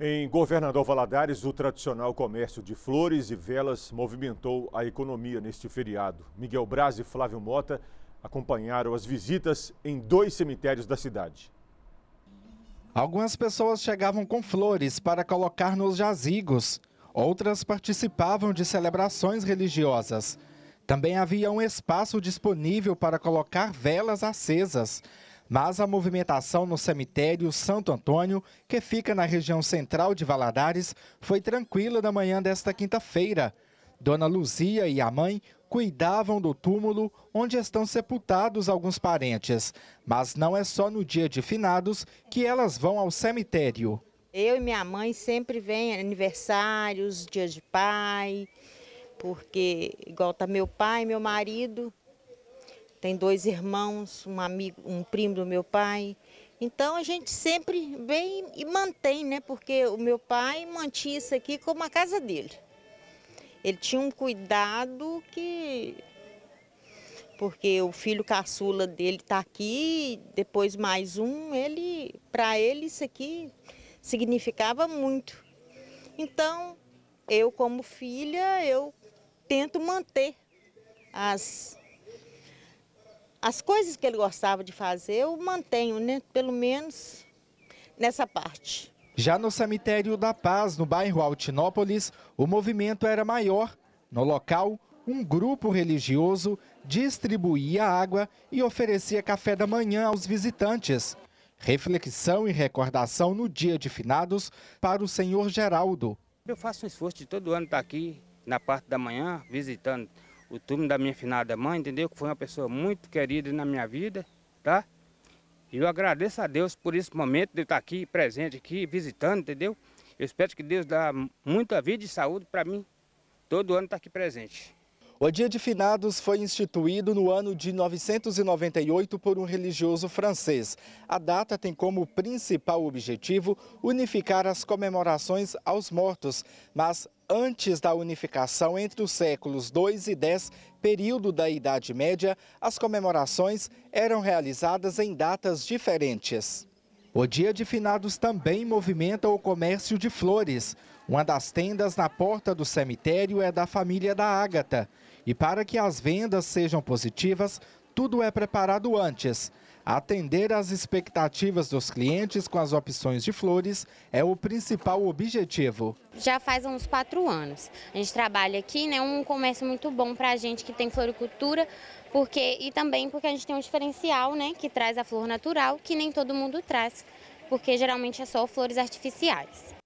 Em Governador Valadares, o tradicional comércio de flores e velas movimentou a economia neste feriado. Miguel Braz e Flávio Mota acompanharam as visitas em dois cemitérios da cidade. Algumas pessoas chegavam com flores para colocar nos jazigos, outras participavam de celebrações religiosas. Também havia um espaço disponível para colocar velas acesas. Mas a movimentação no cemitério Santo Antônio, que fica na região central de Valadares, foi tranquila na manhã desta quinta-feira. Dona Luzia e a mãe cuidavam do túmulo onde estão sepultados alguns parentes. Mas não é só no dia de finados que elas vão ao cemitério. Eu e minha mãe sempre vêm aniversários, dias de pai, porque igual tá meu pai, meu marido, tem dois irmãos, um amigo, um primo do meu pai. Então a gente sempre vem e mantém, né? Porque o meu pai mantinha isso aqui como a casa dele. Ele tinha um cuidado que porque o filho caçula dele está aqui, depois mais um, ele, para ele isso aqui significava muito. Então, eu como filha, eu tento manter as as coisas que ele gostava de fazer, eu mantenho, né? Pelo menos nessa parte. Já no cemitério da Paz, no bairro Altinópolis, o movimento era maior. No local, um grupo religioso distribuía água e oferecia café da manhã aos visitantes. Reflexão e recordação no dia de finados para o senhor Geraldo. Eu faço um esforço de todo ano estar aqui na parte da manhã visitando o túmulo da minha finada mãe, entendeu? Que foi uma pessoa muito querida na minha vida, tá? E eu agradeço a Deus por esse momento de estar aqui, presente aqui, visitando, entendeu? Eu espero que Deus dá muita vida e saúde para mim, todo ano estar tá aqui presente. O Dia de Finados foi instituído no ano de 998 por um religioso francês. A data tem como principal objetivo unificar as comemorações aos mortos, mas antes da unificação entre os séculos 2 e 10, período da Idade Média, as comemorações eram realizadas em datas diferentes. O Dia de Finados também movimenta o comércio de flores. Uma das tendas na porta do cemitério é da família da Ágata. E para que as vendas sejam positivas, tudo é preparado antes. Atender às expectativas dos clientes com as opções de flores é o principal objetivo. Já faz uns quatro anos. A gente trabalha aqui, né? Um comércio muito bom para a gente que tem floricultura, porque e também porque a gente tem um diferencial, né? Que traz a flor natural, que nem todo mundo traz, porque geralmente é só flores artificiais.